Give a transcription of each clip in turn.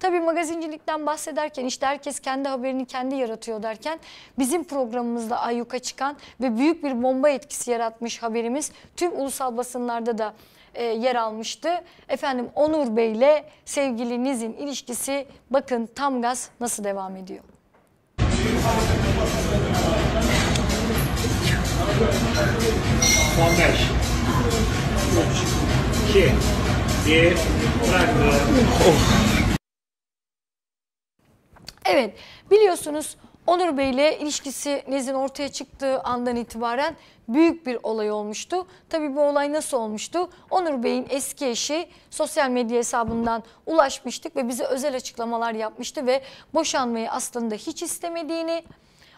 Tabii magazincilikten bahsederken işte herkes kendi haberini kendi yaratıyor derken bizim programımızda ayyuka çıkan ve büyük bir bomba etkisi yaratmış haberimiz tüm ulusal basınlarda da e, yer almıştı. Efendim Onur Bey ile sevgilinizin ilişkisi bakın tam gaz nasıl devam ediyor. beş. Üç. İki. Bir. Bıraktı. Evet biliyorsunuz Onur Bey ile ilişkisi Nez'in ortaya çıktığı andan itibaren büyük bir olay olmuştu. Tabii bu olay nasıl olmuştu? Onur Bey'in eski eşi sosyal medya hesabından ulaşmıştık ve bize özel açıklamalar yapmıştı ve boşanmayı aslında hiç istemediğini,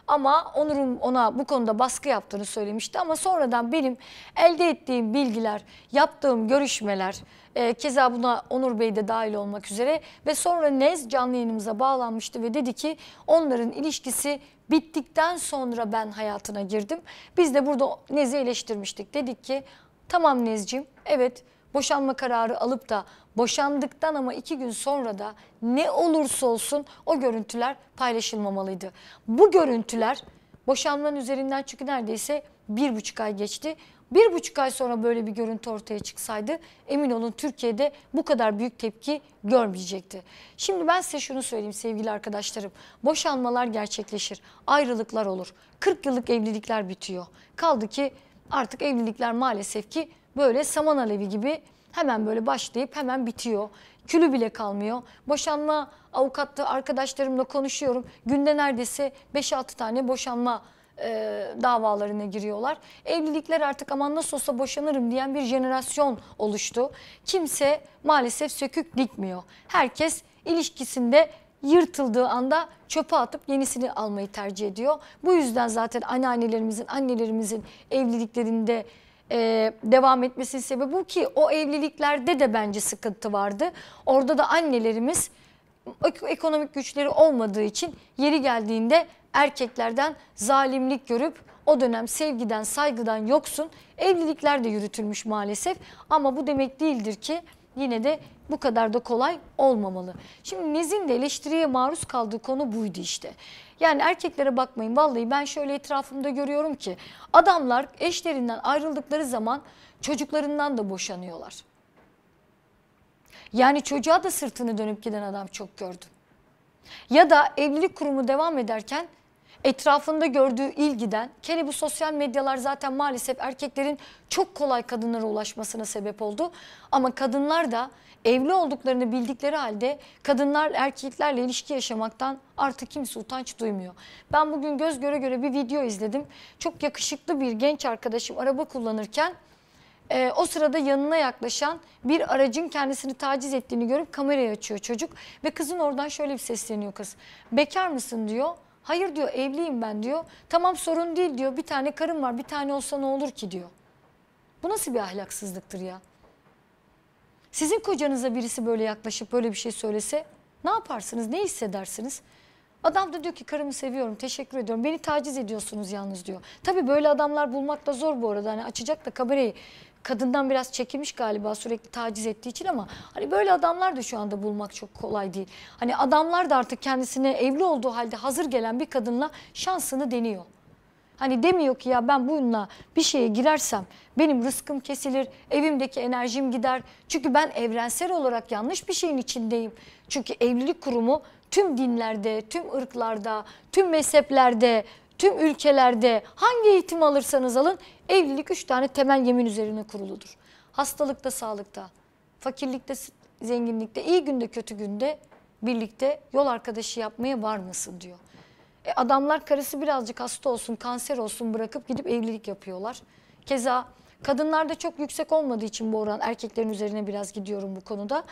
ama Onur'un ona bu konuda baskı yaptığını söylemişti. Ama sonradan benim elde ettiğim bilgiler, yaptığım görüşmeler, e, keza buna Onur Bey de dahil olmak üzere ve sonra Nez canlı yayınımıza bağlanmıştı ve dedi ki onların ilişkisi bittikten sonra ben hayatına girdim. Biz de burada Nez'i eleştirmiştik. Dedik ki tamam Nez'ciğim evet boşanma kararı alıp da boşandıktan ama iki gün sonra da ne olursa olsun o görüntüler paylaşılmamalıydı. Bu görüntüler boşanmanın üzerinden çünkü neredeyse bir buçuk ay geçti. Bir buçuk ay sonra böyle bir görüntü ortaya çıksaydı emin olun Türkiye'de bu kadar büyük tepki görmeyecekti. Şimdi ben size şunu söyleyeyim sevgili arkadaşlarım. Boşanmalar gerçekleşir, ayrılıklar olur, 40 yıllık evlilikler bitiyor. Kaldı ki artık evlilikler maalesef ki böyle saman alevi gibi hemen böyle başlayıp hemen bitiyor. Külü bile kalmıyor. Boşanma avukatlı arkadaşlarımla konuşuyorum. Günde neredeyse 5-6 tane boşanma e, davalarına giriyorlar. Evlilikler artık aman nasıl olsa boşanırım diyen bir jenerasyon oluştu. Kimse maalesef sökük dikmiyor. Herkes ilişkisinde yırtıldığı anda çöpe atıp yenisini almayı tercih ediyor. Bu yüzden zaten anneannelerimizin, annelerimizin evliliklerinde e, devam etmesinin sebebi bu ki o evliliklerde de bence sıkıntı vardı. Orada da annelerimiz ekonomik güçleri olmadığı için yeri geldiğinde erkeklerden zalimlik görüp o dönem sevgiden saygıdan yoksun evlilikler de yürütülmüş maalesef ama bu demek değildir ki yine de bu kadar da kolay olmamalı. Şimdi Nez'in de eleştiriye maruz kaldığı konu buydu işte. Yani erkeklere bakmayın vallahi ben şöyle etrafımda görüyorum ki adamlar eşlerinden ayrıldıkları zaman çocuklarından da boşanıyorlar. Yani çocuğa da sırtını dönüp giden adam çok gördüm. Ya da evlilik kurumu devam ederken etrafında gördüğü ilgiden kere bu sosyal medyalar zaten maalesef erkeklerin çok kolay kadınlara ulaşmasına sebep oldu. Ama kadınlar da evli olduklarını bildikleri halde kadınlar erkeklerle ilişki yaşamaktan artık kimse utanç duymuyor. Ben bugün göz göre göre bir video izledim. Çok yakışıklı bir genç arkadaşım araba kullanırken e, o sırada yanına yaklaşan bir aracın kendisini taciz ettiğini görüp kamerayı açıyor çocuk. Ve kızın oradan şöyle bir sesleniyor kız. Bekar mısın diyor. Hayır diyor evliyim ben diyor. Tamam sorun değil diyor. Bir tane karım var bir tane olsa ne olur ki diyor. Bu nasıl bir ahlaksızlıktır ya? Sizin kocanıza birisi böyle yaklaşıp böyle bir şey söylese ne yaparsınız? Ne hissedersiniz? Adam da diyor ki karımı seviyorum, teşekkür ediyorum. Beni taciz ediyorsunuz yalnız diyor. Tabii böyle adamlar bulmak da zor bu arada. Hani açacak da kabareyi kadından biraz çekilmiş galiba sürekli taciz ettiği için ama hani böyle adamlar da şu anda bulmak çok kolay değil. Hani adamlar da artık kendisine evli olduğu halde hazır gelen bir kadınla şansını deniyor. Hani demiyor ki ya ben bununla bir şeye girersem benim rızkım kesilir, evimdeki enerjim gider. Çünkü ben evrensel olarak yanlış bir şeyin içindeyim. Çünkü evlilik kurumu tüm dinlerde, tüm ırklarda, tüm mezheplerde, tüm ülkelerde hangi eğitim alırsanız alın evlilik üç tane temel yemin üzerine kuruludur. Hastalıkta, sağlıkta, fakirlikte, zenginlikte, iyi günde, kötü günde birlikte yol arkadaşı yapmaya var mısın diyor. E, adamlar karısı birazcık hasta olsun, kanser olsun bırakıp gidip evlilik yapıyorlar. Keza kadınlarda çok yüksek olmadığı için bu oran erkeklerin üzerine biraz gidiyorum bu konuda.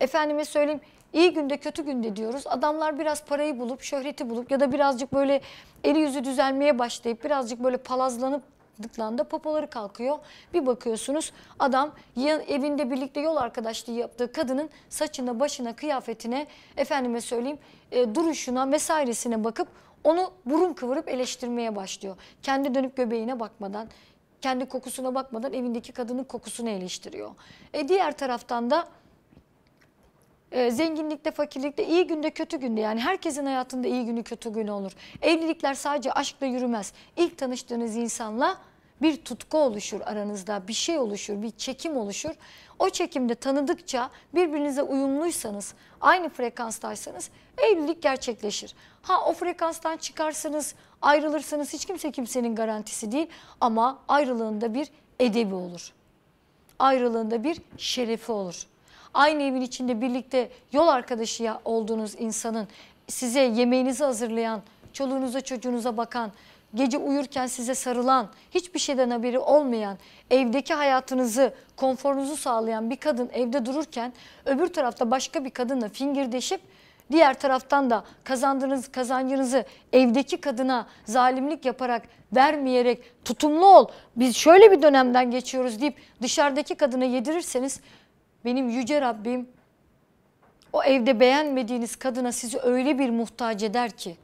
Efendime söyleyeyim iyi günde kötü günde diyoruz. Adamlar biraz parayı bulup şöhreti bulup ya da birazcık böyle eli yüzü düzelmeye başlayıp birazcık böyle palazlanıp dıklandı. Popoları kalkıyor. Bir bakıyorsunuz adam evinde birlikte yol arkadaşlığı yaptığı kadının saçına, başına, kıyafetine, efendime söyleyeyim e, duruşuna vesairesine bakıp onu burun kıvırıp eleştirmeye başlıyor. Kendi dönüp göbeğine bakmadan, kendi kokusuna bakmadan evindeki kadının kokusunu eleştiriyor. E diğer taraftan da e, zenginlikte, fakirlikte, iyi günde, kötü günde yani herkesin hayatında iyi günü, kötü günü olur. Evlilikler sadece aşkla yürümez. İlk tanıştığınız insanla bir tutku oluşur aranızda, bir şey oluşur, bir çekim oluşur. O çekimde tanıdıkça birbirinize uyumluysanız, aynı frekanstaysanız evlilik gerçekleşir. Ha o frekanstan çıkarsınız, ayrılırsınız hiç kimse kimsenin garantisi değil ama ayrılığında bir edebi olur. Ayrılığında bir şerefi olur. Aynı evin içinde birlikte yol arkadaşı olduğunuz insanın size yemeğinizi hazırlayan, çoluğunuza çocuğunuza bakan, gece uyurken size sarılan, hiçbir şeyden haberi olmayan, evdeki hayatınızı, konforunuzu sağlayan bir kadın evde dururken öbür tarafta başka bir kadınla fingirdeşip diğer taraftan da kazandığınız kazancınızı evdeki kadına zalimlik yaparak vermeyerek tutumlu ol biz şöyle bir dönemden geçiyoruz deyip dışarıdaki kadına yedirirseniz benim yüce Rabbim o evde beğenmediğiniz kadına sizi öyle bir muhtaç eder ki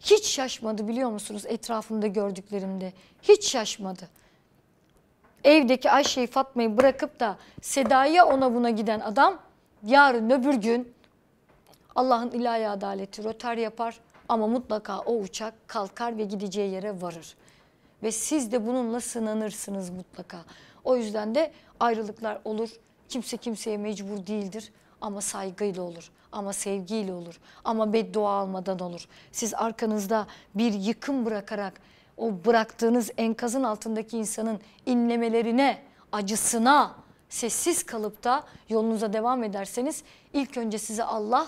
hiç şaşmadı biliyor musunuz etrafımda gördüklerimde. Hiç şaşmadı. Evdeki Ayşe'yi Fatma'yı bırakıp da Seda'ya ona buna giden adam yarın öbür gün Allah'ın ilahi adaleti röter yapar ama mutlaka o uçak kalkar ve gideceği yere varır. Ve siz de bununla sınanırsınız mutlaka. O yüzden de ayrılıklar olur. Kimse kimseye mecbur değildir. Ama saygıyla olur, ama sevgiyle olur, ama beddua almadan olur. Siz arkanızda bir yıkım bırakarak o bıraktığınız enkazın altındaki insanın inlemelerine, acısına sessiz kalıp da yolunuza devam ederseniz ilk önce size Allah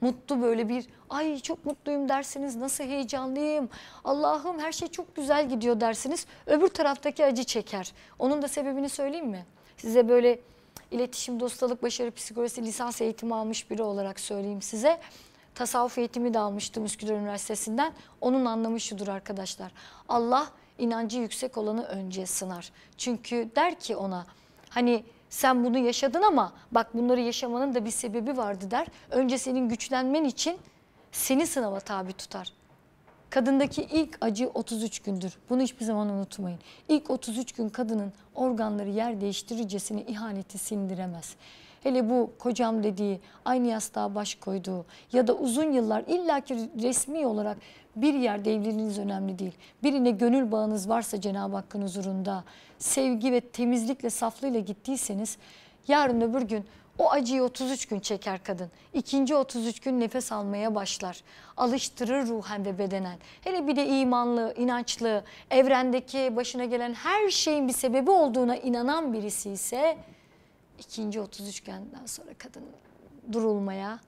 mutlu böyle bir ay çok mutluyum dersiniz nasıl heyecanlıyım Allah'ım her şey çok güzel gidiyor dersiniz öbür taraftaki acı çeker. Onun da sebebini söyleyeyim mi? Size böyle iletişimde ustalık başarı psikolojisi lisans eğitimi almış biri olarak söyleyeyim size. Tasavvuf eğitimi de almıştım Üsküdar Üniversitesi'nden. Onun anlamı şudur arkadaşlar. Allah inancı yüksek olanı önce sınar. Çünkü der ki ona hani sen bunu yaşadın ama bak bunları yaşamanın da bir sebebi vardı der. Önce senin güçlenmen için seni sınava tabi tutar. Kadındaki ilk acı 33 gündür. Bunu hiçbir zaman unutmayın. İlk 33 gün kadının organları yer değiştirircesine ihaneti sindiremez. Hele bu kocam dediği, aynı yastığa baş koyduğu ya da uzun yıllar illaki resmi olarak bir yerde evliliğiniz önemli değil. Birine gönül bağınız varsa Cenab-ı Hakk'ın huzurunda sevgi ve temizlikle saflığıyla gittiyseniz yarın öbür gün o acıyı 33 gün çeker kadın. İkinci 33 gün nefes almaya başlar. Alıştırır ruhen ve bedenen. Hele bir de imanlı, inançlı, evrendeki başına gelen her şeyin bir sebebi olduğuna inanan birisi ise ikinci 33 günden sonra kadın durulmaya,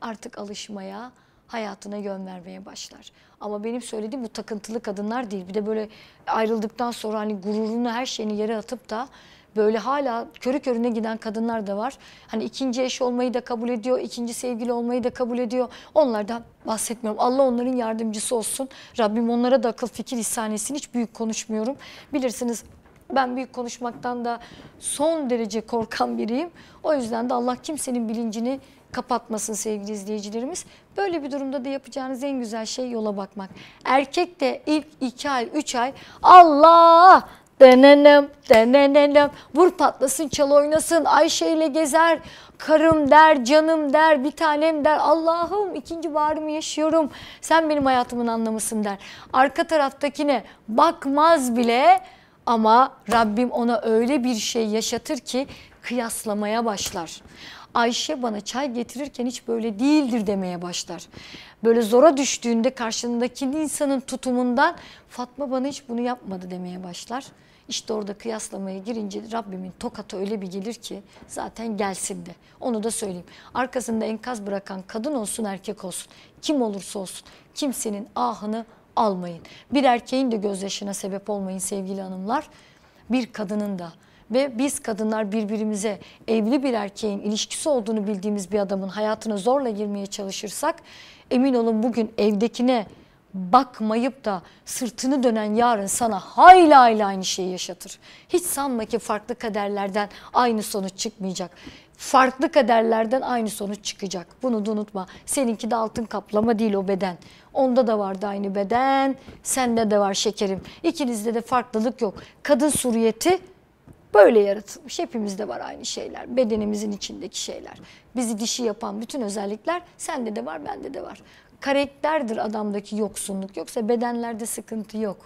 artık alışmaya, hayatına yön vermeye başlar. Ama benim söylediğim bu takıntılı kadınlar değil. Bir de böyle ayrıldıktan sonra hani gururunu her şeyini yere atıp da Böyle hala körü körüne giden kadınlar da var. Hani ikinci eş olmayı da kabul ediyor, ikinci sevgili olmayı da kabul ediyor. Onlardan bahsetmiyorum. Allah onların yardımcısı olsun. Rabbim onlara da akıl fikir ihsan etsin. Hiç büyük konuşmuyorum. Bilirsiniz ben büyük konuşmaktan da son derece korkan biriyim. O yüzden de Allah kimsenin bilincini kapatmasın sevgili izleyicilerimiz. Böyle bir durumda da yapacağınız en güzel şey yola bakmak. Erkek de ilk iki ay, üç ay Allah Denenem, denenem, vur patlasın çal oynasın, Ayşe ile gezer, karım der, canım der, bir tanem der, Allah'ım ikinci bağrımı yaşıyorum, sen benim hayatımın anlamısın der. Arka taraftakine bakmaz bile ama Rabbim ona öyle bir şey yaşatır ki kıyaslamaya başlar. Ayşe bana çay getirirken hiç böyle değildir demeye başlar. Böyle zora düştüğünde karşındaki insanın tutumundan Fatma bana hiç bunu yapmadı demeye başlar. İşte orada kıyaslamaya girince Rabbimin tokatı öyle bir gelir ki zaten gelsin de. Onu da söyleyeyim. Arkasında enkaz bırakan kadın olsun erkek olsun. Kim olursa olsun kimsenin ahını almayın. Bir erkeğin de gözyaşına sebep olmayın sevgili hanımlar. Bir kadının da ve biz kadınlar birbirimize evli bir erkeğin ilişkisi olduğunu bildiğimiz bir adamın hayatına zorla girmeye çalışırsak emin olun bugün evdekine bakmayıp da sırtını dönen yarın sana hayli hayli aynı şeyi yaşatır. Hiç sanma ki farklı kaderlerden aynı sonuç çıkmayacak. Farklı kaderlerden aynı sonuç çıkacak. Bunu da unutma. Seninki de altın kaplama değil o beden. Onda da vardı aynı beden. Sende de var şekerim. İkinizde de farklılık yok. Kadın suriyeti böyle yaratılmış. Hepimizde var aynı şeyler. Bedenimizin içindeki şeyler. Bizi dişi yapan bütün özellikler sende de var, bende de var karakterdir adamdaki yoksunluk. Yoksa bedenlerde sıkıntı yok.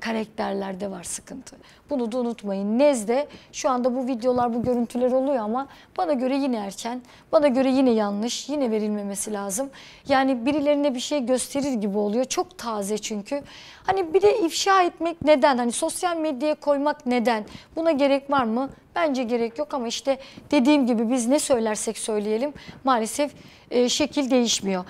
Karakterlerde var sıkıntı. Bunu da unutmayın. Nezde şu anda bu videolar, bu görüntüler oluyor ama bana göre yine erken, bana göre yine yanlış, yine verilmemesi lazım. Yani birilerine bir şey gösterir gibi oluyor. Çok taze çünkü. Hani bir de ifşa etmek neden? Hani sosyal medyaya koymak neden? Buna gerek var mı? Bence gerek yok ama işte dediğim gibi biz ne söylersek söyleyelim maalesef e, şekil değişmiyor.